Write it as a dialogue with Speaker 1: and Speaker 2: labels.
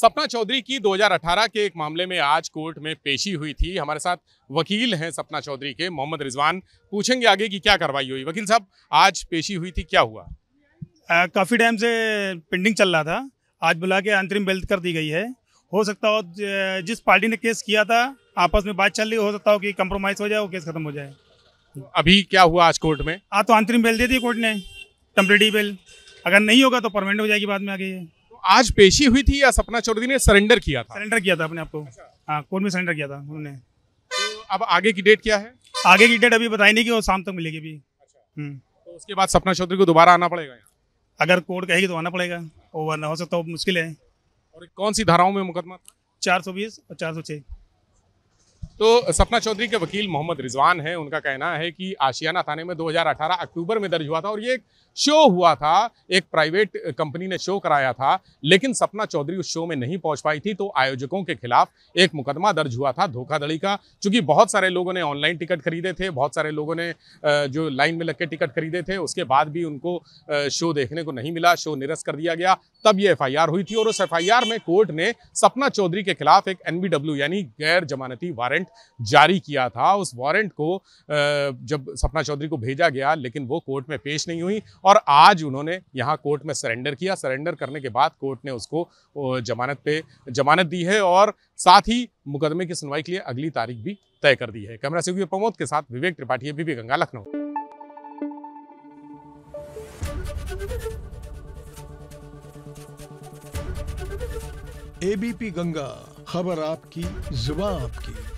Speaker 1: सपना चौधरी की 2018 के एक मामले में आज कोर्ट में पेशी हुई थी हमारे साथ वकील हैं सपना चौधरी के मोहम्मद रिजवान पूछेंगे आगे कि क्या कार्रवाई हुई वकील साहब आज पेशी हुई थी
Speaker 2: क्या हुआ काफ़ी टाइम से पेंडिंग चल रहा था आज बुला के अंतरिम बेल कर दी गई है हो सकता हो जिस पार्टी ने केस किया था आपस में बात चल रही हो सकता हो कि कंप्रोमाइज़ हो जाए वो केस खत्म हो जाए
Speaker 1: अभी क्या हुआ आज कोर्ट में
Speaker 2: हाँ तो अंतरिम बेल दे दी कोर्ट ने टेम्प्रेरी बेल अगर नहीं होगा तो परमानेंट हो जाएगी बाद में आगे ये आज पेशी हुई थी या सपना चौधरी ने सरेंडर किया था सरेंडर किया था अपने आपको अच्छा। हाँ कौन में सरेंडर किया था उन्होंने तो अब आगे की डेट क्या है आगे की डेट अभी बताई नहीं की वो शाम तक मिलेगी अभी अच्छा। हम्म। तो उसके बाद सपना चौधरी को दोबारा आना पड़ेगा अगर कोर्ट कहेगी तो आना पड़ेगा ओवर ना हो सकता मुश्किल है और कौन सी धाराओं में मुकदमा था चार सौ बीस और चार सौ छः तो सपना चौधरी के
Speaker 1: वकील मोहम्मद रिजवान हैं उनका कहना है कि आशियाना थाने में 2018 अक्टूबर में दर्ज हुआ था और ये एक शो हुआ था एक प्राइवेट कंपनी ने शो कराया था लेकिन सपना चौधरी उस शो में नहीं पहुंच पाई थी तो आयोजकों के खिलाफ एक मुकदमा दर्ज हुआ था धोखाधड़ी का चूंकि बहुत सारे लोगों ने ऑनलाइन टिकट खरीदे थे बहुत सारे लोगों ने जो लाइन में लग के टिकट खरीदे थे उसके बाद भी उनको शो देखने को नहीं मिला शो निरस्त कर दिया गया तब ये एफ हुई थी और उस एफ में कोर्ट ने सपना चौधरी के खिलाफ एक एन यानी गैर जमानती वारंट वारंट जारी किया था उस वारंट को जब सपना चौधरी को भेजा गया लेकिन वो कोर्ट में पेश नहीं हुई और आज उन्होंने यहाँ कोर्ट में सरेंडर किया सरेंडर करने के बाद कोर्ट ने उसको जमानत पे जमानत दी है और साथ ही मुकदमे की सुनवाई के लिए अगली तारीख भी तय कर दी है कैमरा से प्रमोद के साथ विवेक त्रिपाठी बीबी गंगा लखनऊ
Speaker 2: एबीपी गंगा खबर आपकी जुबा आपकी